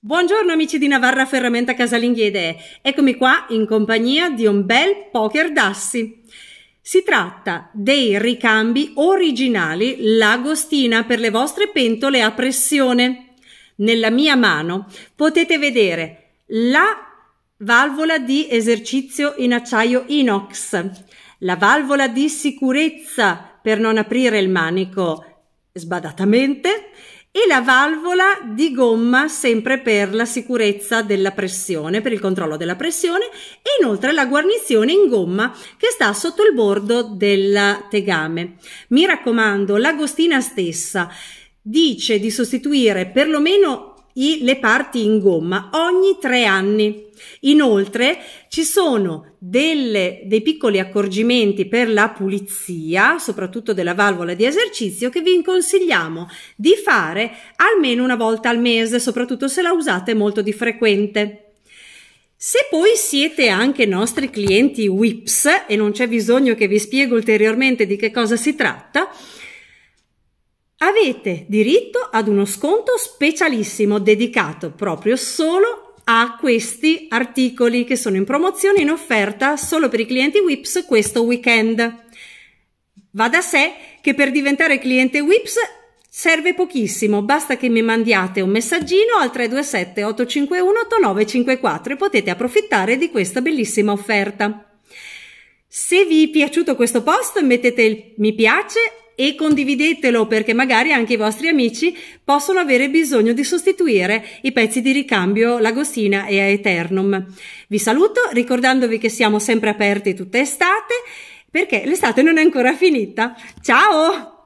Buongiorno amici di Navarra Ferramenta Casalinghi Idee, eccomi qua in compagnia di un bel poker d'assi. Si tratta dei ricambi originali Lagostina per le vostre pentole a pressione. Nella mia mano potete vedere la valvola di esercizio in acciaio inox, la valvola di sicurezza per non aprire il manico sbadatamente, e la valvola di gomma sempre per la sicurezza della pressione, per il controllo della pressione e inoltre la guarnizione in gomma che sta sotto il bordo del tegame. Mi raccomando, l'agostina stessa dice di sostituire perlomeno i, le parti in gomma ogni tre anni. Inoltre ci sono delle, dei piccoli accorgimenti per la pulizia, soprattutto della valvola di esercizio, che vi consigliamo di fare almeno una volta al mese, soprattutto se la usate molto di frequente. Se poi siete anche nostri clienti WIPS, e non c'è bisogno che vi spiego ulteriormente di che cosa si tratta, Avete diritto ad uno sconto specialissimo dedicato proprio solo a questi articoli che sono in promozione in offerta solo per i clienti WIPS questo weekend. Va da sé che per diventare cliente WIPS serve pochissimo, basta che mi mandiate un messaggino al 327 851 8954 e potete approfittare di questa bellissima offerta. Se vi è piaciuto questo post mettete il mi piace e condividetelo perché magari anche i vostri amici possono avere bisogno di sostituire i pezzi di ricambio Lagosina e Aeternum. Vi saluto ricordandovi che siamo sempre aperti tutta estate perché l'estate non è ancora finita. Ciao!